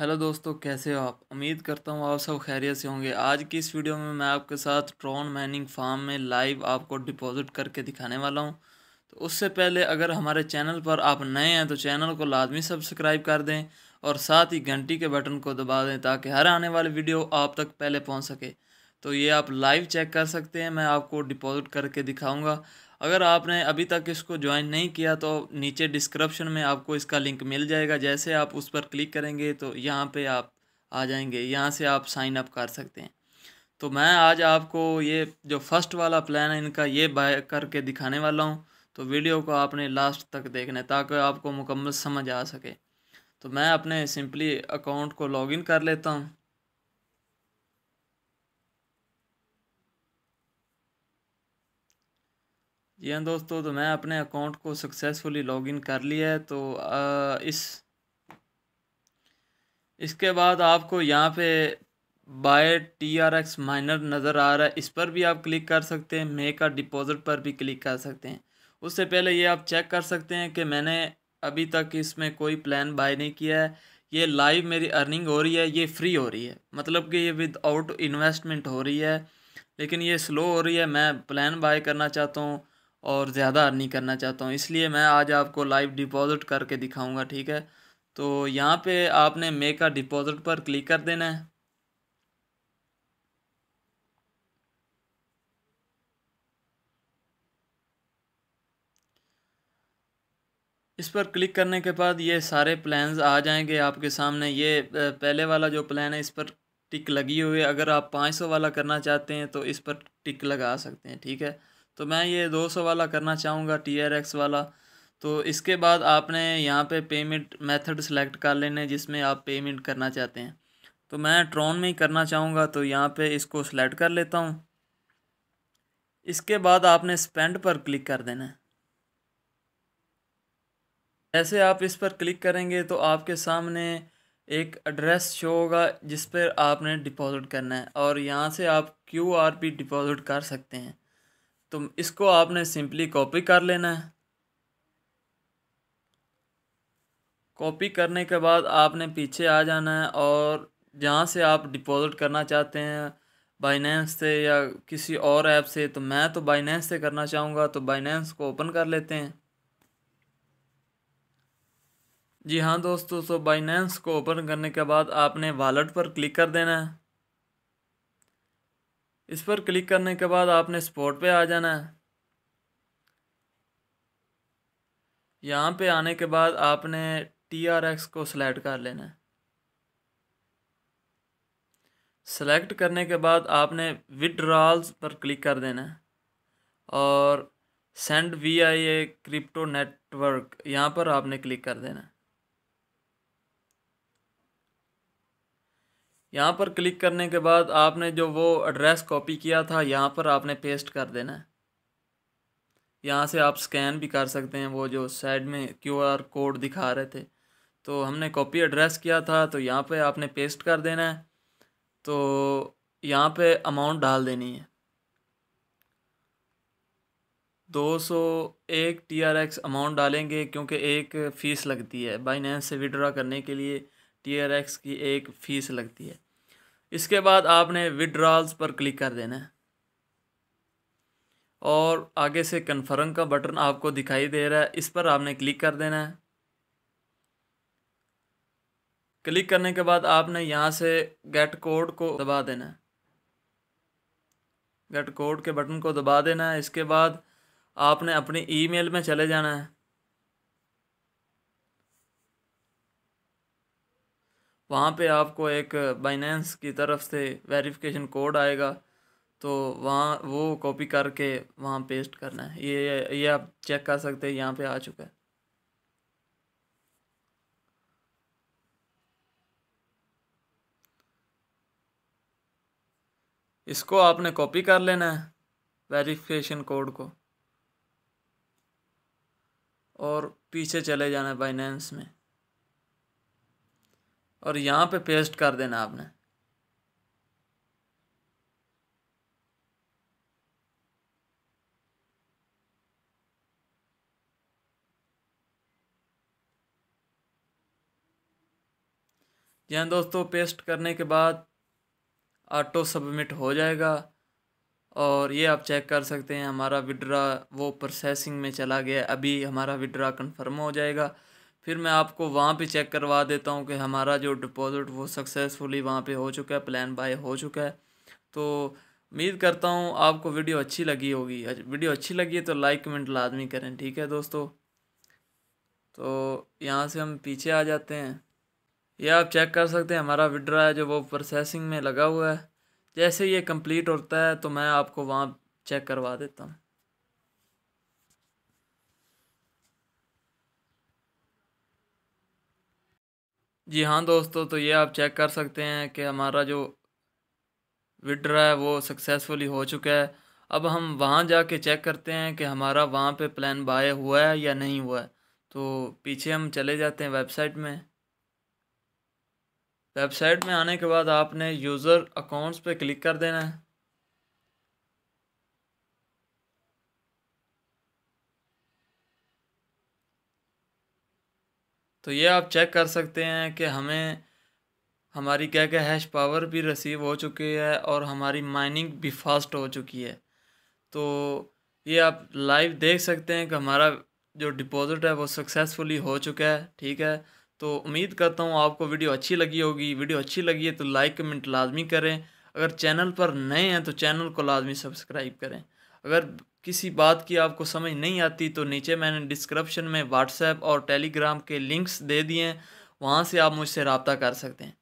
hello दोस्तों कैसे हो आप उम्मीद करता हूँ आप सब खैरियत से होंगे आज की इस वीडियो में मैं आपके साथ ट्रॉन माइनिंग फार्म में लाइव आपको डिपॉजिट करके दिखाने वाला हूँ तो उससे पहले अगर हमारे चैनल पर आप नए हैं तो चैनल को लाजमी सब्सक्राइब कर दें और साथ ही घंटी के बटन को दबा दें ताकि हर आने वाली वीडियो आप तक पहले पहुँच सके तो ये आप लाइव चेक कर सकते हैं मैं आपको डिपॉजिट करके दिखाऊँगा अगर आपने अभी तक इसको ज्वाइन नहीं किया तो नीचे डिस्क्रिप्शन में आपको इसका लिंक मिल जाएगा जैसे आप उस पर क्लिक करेंगे तो यहाँ पे आप आ जाएंगे यहाँ से आप साइन अप कर सकते हैं तो मैं आज आपको ये जो फर्स्ट वाला प्लान है इनका ये बाय करके दिखाने वाला हूँ तो वीडियो को आपने लास्ट तक देखना है ताकि आपको मुकम्मल समझ आ सके तो मैं अपने सिंपली अकाउंट को लॉगिन कर लेता हूँ जी हाँ दोस्तों तो मैं अपने अकाउंट को सक्सेसफुली लॉगिन कर लिया है तो आ, इस इसके बाद आपको यहाँ पे buy T R X miner नज़र आ रहा है इस पर भी आप क्लिक कर सकते हैं मेक आ डिपॉज़िट पर भी क्लिक कर सकते हैं उससे पहले ये आप चेक कर सकते हैं कि मैंने अभी तक इसमें कोई प्लान बाय नहीं किया है ये लाइव मेरी अर्निंग हो रही है ये फ्री हो रही है मतलब कि ये विदाउट इन्वेस्टमेंट हो रही है लेकिन ये स्लो हो रही है मैं प्लान बाय करना चाहता हूँ और ज़्यादा अर्निंग करना चाहता हूँ इसलिए मैं आज आपको लाइव डिपॉज़िट करके दिखाऊंगा ठीक है तो यहाँ पे आपने मेक का डिपॉज़िट पर क्लिक कर देना है इस पर क्लिक करने के बाद ये सारे प्लान्स आ जाएंगे आपके सामने ये पहले वाला जो प्लान है इस पर टिक लगी हुई है अगर आप 500 वाला करना चाहते हैं तो इस पर टिक लगा सकते हैं ठीक है तो मैं ये 200 वाला करना चाहूँगा टी आर एक्स वाला तो इसके बाद आपने यहाँ पे पेमेंट मेथड सेलेक्ट कर लेने जिसमें आप पेमेंट करना चाहते हैं तो मैं ट्रॉन में ही करना चाहूँगा तो यहाँ पे इसको सेलेक्ट कर लेता हूँ इसके बाद आपने स्पेंड पर क्लिक कर देना है जैसे आप इस पर क्लिक करेंगे तो आपके सामने एक एड्रेस शो होगा जिस पर आपने डिपॉज़िट करना है और यहाँ से आप क्यू आर पी डिपॉज़िट कर सकते हैं तो इसको आपने सिंपली कॉपी कर लेना है कॉपी करने के बाद आपने पीछे आ जाना है और जहाँ से आप डिपॉज़िट करना चाहते हैं बाइनेंस से या किसी और ऐप से तो मैं तो बाइनेंस से करना चाहूँगा तो बाइनेंस को ओपन कर लेते हैं जी हाँ दोस्तों तो बाइनेंस को ओपन करने के बाद आपने वॉलेट पर क्लिक कर देना है इस पर क्लिक करने के बाद आपने स्पॉट पे आ जाना है यहाँ पे आने के बाद आपने टी आर एक्स को सिलेक्ट कर लेना है सेलेक्ट करने के बाद आपने विड्रॉल्स पर क्लिक कर देना है और send V I A crypto network यहाँ पर आपने क्लिक कर देना है यहाँ पर क्लिक करने के बाद आपने जो वो एड्रेस कॉपी किया था यहाँ पर आपने पेस्ट कर देना है यहाँ से आप स्कैन भी कर सकते हैं वो जो साइड में क्यूआर कोड दिखा रहे थे तो हमने कॉपी एड्रेस किया था तो यहाँ पे आपने पेस्ट कर देना है तो यहाँ पे अमाउंट डाल देनी है दो सौ एक टी आर एक्स अमाउंट डालेंगे क्योंकि एक फ़ीस लगती है बाइनेंस से विड्रा करने के लिए टीयर एक्स की एक फ़ीस लगती है इसके बाद आपने विड्रॉल्स पर क्लिक कर देना है और आगे से कन्फर्म का बटन आपको दिखाई दे रहा है इस पर आपने क्लिक कर देना है क्लिक करने के बाद आपने यहाँ से गेट कोड को दबा देना है गेट कोड के बटन को दबा देना है इसके बाद आपने अपनी ईमेल में चले जाना है वहाँ पे आपको एक बाइनेंस की तरफ से वेरिफिकेशन कोड आएगा तो वहाँ वो कॉपी करके वहाँ पेस्ट करना है ये ये आप चेक कर सकते हैं यहाँ पे आ चुका है इसको आपने कॉपी कर लेना है वेरिफिकेशन कोड को और पीछे चले जाना है बाइनेंस में और यहाँ पे पेस्ट कर देना आपने यहाँ दोस्तों पेस्ट करने के बाद ऑटो सबमिट हो जाएगा और ये आप चेक कर सकते हैं हमारा विड्रा वो प्रोसेसिंग में चला गया अभी हमारा विड्रा कंफर्म हो जाएगा फिर मैं आपको वहाँ पे चेक करवा देता हूँ कि हमारा जो डिपॉज़िट वो सक्सेसफुली वहाँ पे हो चुका है प्लान बाय हो चुका है तो उम्मीद करता हूँ आपको वीडियो अच्छी लगी होगी वीडियो अच्छी लगी है तो लाइक कमेंट लाजमी करें ठीक है दोस्तों तो यहाँ से हम पीछे आ जाते हैं यह आप चेक कर सकते हैं हमारा विड्रा है जो वो प्रोसेसिंग में लगा हुआ है जैसे ये कंप्लीट होता है तो मैं आपको वहाँ चेक करवा देता हूँ जी हाँ दोस्तों तो ये आप चेक कर सकते हैं कि हमारा जो विड्रा है वो सक्सेसफुली हो चुका है अब हम वहाँ जा के चेक करते हैं कि हमारा वहाँ पे प्लान बाय हुआ है या नहीं हुआ है तो पीछे हम चले जाते हैं वेबसाइट में वेबसाइट में आने के बाद आपने यूज़र अकाउंट्स पे क्लिक कर देना है तो ये आप चेक कर सकते हैं कि हमें हमारी क्या क्या हैश पावर भी रिसीव हो चुकी है और हमारी माइनिंग भी फास्ट हो चुकी है तो ये आप लाइव देख सकते हैं कि हमारा जो डिपॉज़िट है वो सक्सेसफुली हो चुका है ठीक है तो उम्मीद करता हूँ आपको वीडियो अच्छी लगी होगी वीडियो अच्छी लगी है तो लाइक कमेंट लाजमी करें अगर चैनल पर नए हैं तो चैनल को लाजमी सब्सक्राइब करें अगर किसी बात की आपको समझ नहीं आती तो नीचे मैंने डिस्क्रिप्शन में व्हाट्सएप और टेलीग्राम के लिंक्स दे दिए हैं वहाँ से आप मुझसे रबता कर सकते हैं